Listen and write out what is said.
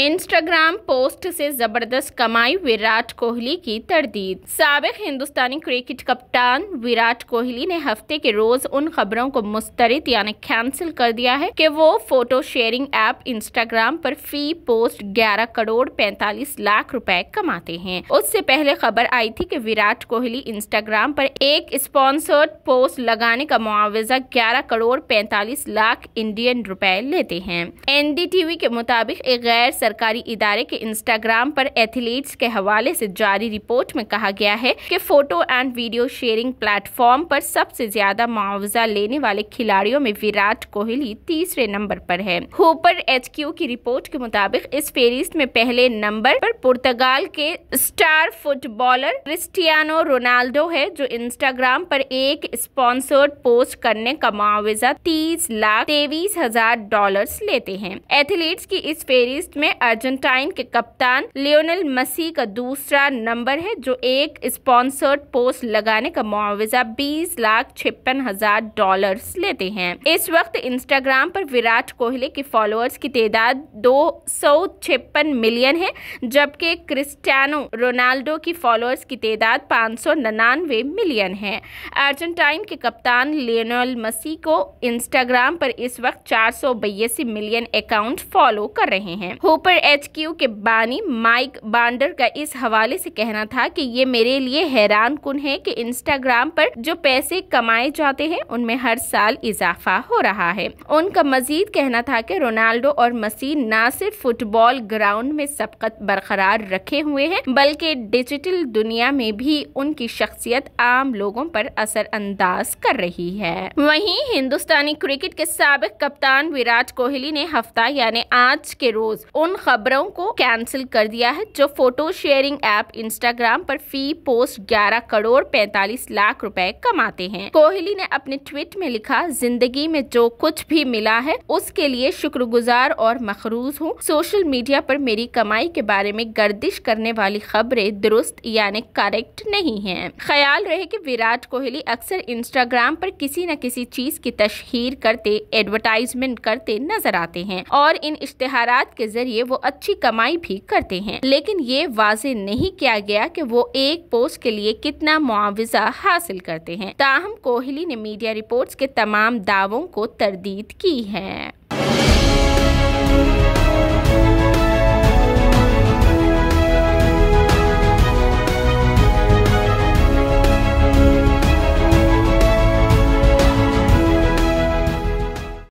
Instagram post से जबरदस्त कमाई विराट कोहली की तरदीद सबक हिंदुस्तानी क्रिकेट कप्तान विराट कोहली ने हफ्ते के रोज उन खबरों को मुस्तरद यानी कैंसिल कर दिया है कि वो फोटो शेयरिंग ऐप इंस्टाग्राम पर फी पोस्ट 11 करोड़ 45 लाख रुपए कमाते हैं उससे पहले खबर आई थी कि विराट कोहली इंस्टाग्राम पर एक स्पॉन्सर्ड पोस्ट लगाने का मुआवजा ग्यारह करोड़ पैंतालीस लाख इंडियन रुपए लेते हैं एन के मुताबिक एक गैर सरकारी इदारे के इंस्टाग्राम पर एथलीट्स के हवाले से जारी रिपोर्ट में कहा गया है कि photo and video sharing platform पर सबसे ज्यादा मुआवजा लेने वाले खिलाड़ियों में विराट कोहली तीसरे नंबर पर है होपर एच की रिपोर्ट के मुताबिक इस फेरिस्त में पहले नंबर पर पुर्तगाल के स्टार फुटबॉलर क्रिस्टियानो रोनाल्डो है जो इंस्टाग्राम पर एक स्पॉन्सर्ड पोस्ट करने का मुआवजा तीस लाख तेईस हजार डॉलर लेते हैं एथलीट्स की इस फेरिस्त में अर्जेंटाइन के कप्तान लियोनल मसी का दूसरा नंबर है जो एक स्पॉन्सर्ड पोस्ट लगाने का मुआवजा बीस लाख छप्पन हजार डॉलर लेते हैं इस वक्त इंस्टाग्राम पर विराट कोहली के फॉलोअर्स की तादाद दो सौ छप्पन मिलियन है जबकि क्रिस्टियानो रोनाल्डो की फॉलोअर्स की तादाद पाँच सौ मिलियन है अर्जेंटाइन के कप्तान लियोनल मसी को इंस्टाग्राम पर इस वक्त चार सौ बयासी मिलियन अकाउंट फॉलो कर रहे हैं ऊपर एचक्यू के बानी माइक बांडर का इस हवाले से कहना था कि ये मेरे लिए हैरान कन है कि इंस्टाग्राम पर जो पैसे कमाए जाते हैं उनमें हर साल इजाफा हो रहा है उनका मजीद कहना था कि रोनाल्डो और मसीह न सिर्फ फुटबॉल ग्राउंड में सबकत बरकरार रखे हुए हैं बल्कि डिजिटल दुनिया में भी उनकी शख्सियत आम लोगों पर असरअंदाज कर रही है वही हिंदुस्तानी क्रिकेट के सबक कप्तान विराट कोहली ने हफ्ता यानी आज के रोज उन उन खबरों को कैंसिल कर दिया है जो फोटो शेयरिंग ऐप इंस्टाग्राम पर फी पोस्ट 11 करोड़ 45 लाख रुपए कमाते हैं कोहली ने अपने ट्वीट में लिखा जिंदगी में जो कुछ भी मिला है उसके लिए शुक्रगुजार और मखरूज हूँ सोशल मीडिया पर मेरी कमाई के बारे में गर्दिश करने वाली खबरें दुरुस्त यानी करेक्ट नहीं है ख्याल रहे की विराट कोहली अक्सर इंस्टाग्राम पर किसी न किसी चीज की तशहर करते एडवर्टाइजमेंट करते नजर आते हैं और इन इश्तेहार के जरिए लिए वो अच्छी कमाई भी करते हैं लेकिन ये वाजे नहीं किया गया कि वो एक पोस्ट के लिए कितना मुआवजा हासिल करते हैं ताहम कोहली ने मीडिया रिपोर्ट्स के तमाम दावों को तरदीद की है